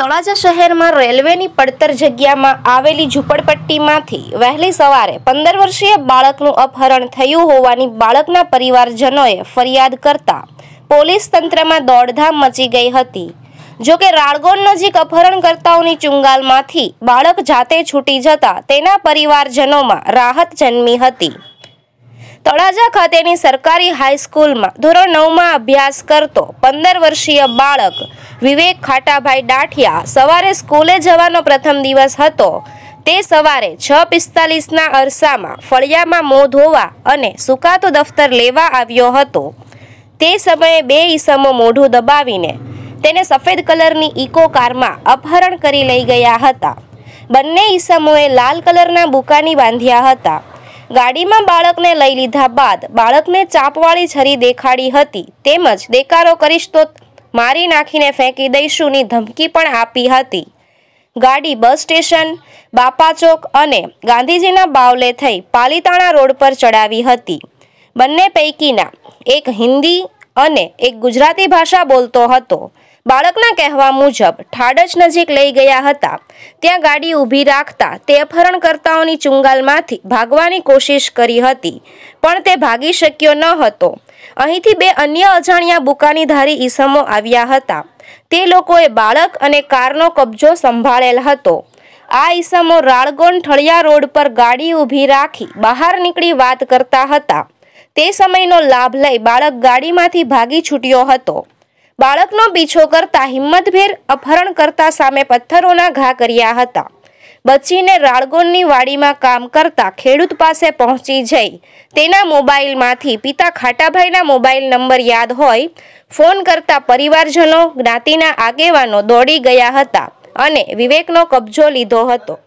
તળાજા શહેરમાં રેલવેની પડતર જગ્યામાં આવેલી ઝૂંપડપટ્ટીમાંથી વહેલી સવારે પંદર વર્ષીય બાળકનું અપહરણ થયું હોવાની બાળકના પરિવારજનોએ ફરિયાદ કરતા પોલીસ તંત્રમાં દોડધામ મચી ગઈ હતી જો કે રાળગોન નજીક અપહરણકર્તાઓની ચુંગાલમાંથી બાળક જાતે છૂટી જતા તેના પરિવારજનોમાં રાહત જન્મી હતી તળાજા ખાતેની સરકારી હાઈસ્કૂલમાં ધોરણ નવમાં અભ્યાસ કરતો પંદર વર્ષીય બાળક વિવેક ખાટાભાઈ ડાઠિયા સવારે સ્કૂલે જવાનો પ્રથમ દિવસ હતો તે સવારે છ પિસ્તાલીસના અરસામાં ફળિયામાં મોં ધોવા અને સુકાતો દફતર લેવા આવ્યો હતો તે સમયે બે ઈસમો મોઢું દબાવીને તેને સફેદ કલરની ઇકો કારમાં અપહરણ કરી લઈ ગયા હતા બંને ઈસમોએ લાલ કલરના બુકાની બાંધ્યા હતા ગાડીમાં બાળકને લઈ લીધા બાદ બાળકને ચાપવાળી છરી દેખાડી હતી તેમજ દેકારો કરીશ તો મારી નાખીને ફેંકી દઈશુંની ધમકી પણ આપી હતી ગાડી બસ સ્ટેશન બાપા ચોક અને ગાંધીજીના બાવલે થઈ પાલિતાણા રોડ પર ચડાવી હતી બંને પૈકીના એક હિન્દી અને એક ગુજરાતી ભાષા બોલતો હતો બાળકના કહેવા મુજબ ઠાડજ નજીક લઈ ગયા હતા ત્યાં ગાડી ઊભી રાખતા તે અપહરણકર્તાઓની ચુંગાલમાંથી ભાગવાની કોશિશ કરી હતી પણ તે ભાગી શક્યો ન હતો અહીંથી બે અન્ય અજાણ્યા બુકાનીધારી ઈસમો આવ્યા હતા તે લોકોએ બાળક અને કારનો કબજો સંભાળેલ હતો આ ઈસમો રાળગોન ઠળિયા રોડ પર ગાડી ઊભી રાખી બહાર નીકળી વાત કરતા હતા તે સમયનો લાભ લઈ બાળક ગાડીમાંથી ભાગી છૂટ્યો હતો બાળકનો પીછો કરતા હિંમતભેર અપહરણ કરતા સામે પથ્થરોના ઘા કર્યા હતા બચીને રાળગોનની વાડીમાં કામ કરતા ખેડૂત પાસે પહોંચી જઈ તેના મોબાઈલમાંથી પિતા ખાટાભાઈના મોબાઈલ નંબર યાદ હોય ફોન કરતા પરિવારજનો જ્ઞાતિના આગેવાનો દોડી ગયા હતા અને વિવેકનો કબજો લીધો હતો